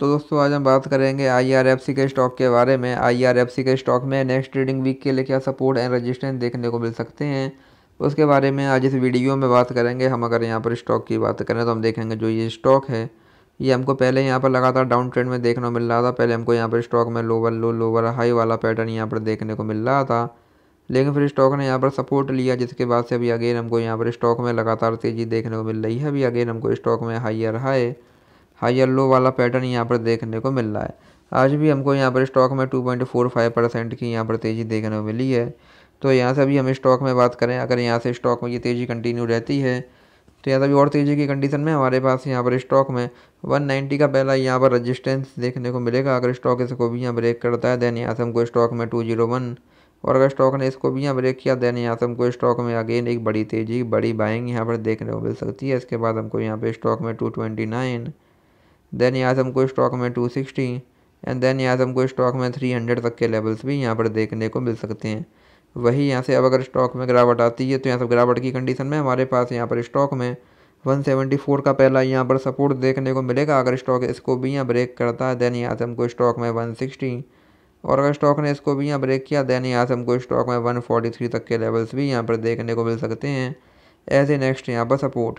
तो दोस्तों आज हम बात करेंगे आईआरएफसी के स्टॉक के बारे में आईआरएफसी के स्टॉक में नेक्स्ट ट्रेडिंग वीक के लिए क्या सपोर्ट एंड रजिस्टेंस देखने को मिल सकते हैं उसके बारे में आज इस वीडियो में बात करेंगे हम अगर यहाँ पर स्टॉक की बात करें तो हम देखेंगे जो ये स्टॉक है ये हमको पहले यहाँ पर लगातार डाउन ट्रेंड में देखने को मिल रहा था पहले हमको यहाँ पर स्टॉक में लोअर लो लोअर हाई वाला पैटर्न यहाँ पर देखने को मिल रहा था लेकिन फिर स्टॉक ने यहाँ पर सपोर्ट लिया जिसके बाद से अभी अगेन हमको यहाँ पर स्टॉक में लगातार तेज़ी देखने को मिल रही है अभी अगेन हमको स्टॉक में हाइयर हाई हाई येल्लो वाला पैटर्न यहाँ पर देखने को मिल रहा है आज भी हमको यहाँ पर स्टॉक में two point four five percent की यहाँ पर तेज़ी देखने को मिली है तो यहाँ से अभी हम स्टॉक में बात करें अगर यहाँ से स्टॉक में ये तेज़ी कंटिन्यू रहती है तो यहाँ से अभी और तेज़ी की कंडीशन में हमारे पास यहाँ पर स्टॉक में नाइन्टी का पहला यहाँ पर रजिस्टेंस देखने को मिलेगा अगर स्टॉक इसको भी यहाँ ब्रेक करता है देन यहाँ से हमको स्टॉक में वन और अगर स्टॉक ने इसको भी यहाँ ब्रेक किया देन यहाँ से हमको स्टॉक में अगेन एक बड़ी तेज़ी बड़ी बाइंग यहाँ पर देखने को मिल सकती है इसके बाद हमको यहाँ पर स्टॉक में टू ट्वेंटी नाइन देन यहाँ से हमको स्टॉक में टू सिक्सटी एंड देन यहाँ से हमको स्टॉक में थ्री हंड्रेड तक के लेवल्स भी यहाँ पर देखने को मिल सकते हैं वही यहाँ से अब अगर स्टॉक में गिरावट आती है तो यहाँ से गिरावट की कंडीशन में हमारे पास यहाँ पर स्टॉक में वन सेवेंटी फोर का पहला यहाँ पर सपोर्ट देखने को मिलेगा अगर स्टॉक इसको भी यहाँ ब्रेक करता है देन यहाँ से हमको स्टॉक में वन सिक्सटी और अगर स्टॉक ने इसको भी यहाँ ब्रेक किया देन यहाँ से हमको स्टॉक में वन थ्री तक के लेवल्स भी यहाँ पर देखने को मिल सकते हैं एज ए नेक्स्ट यहाँ पर सपोर्ट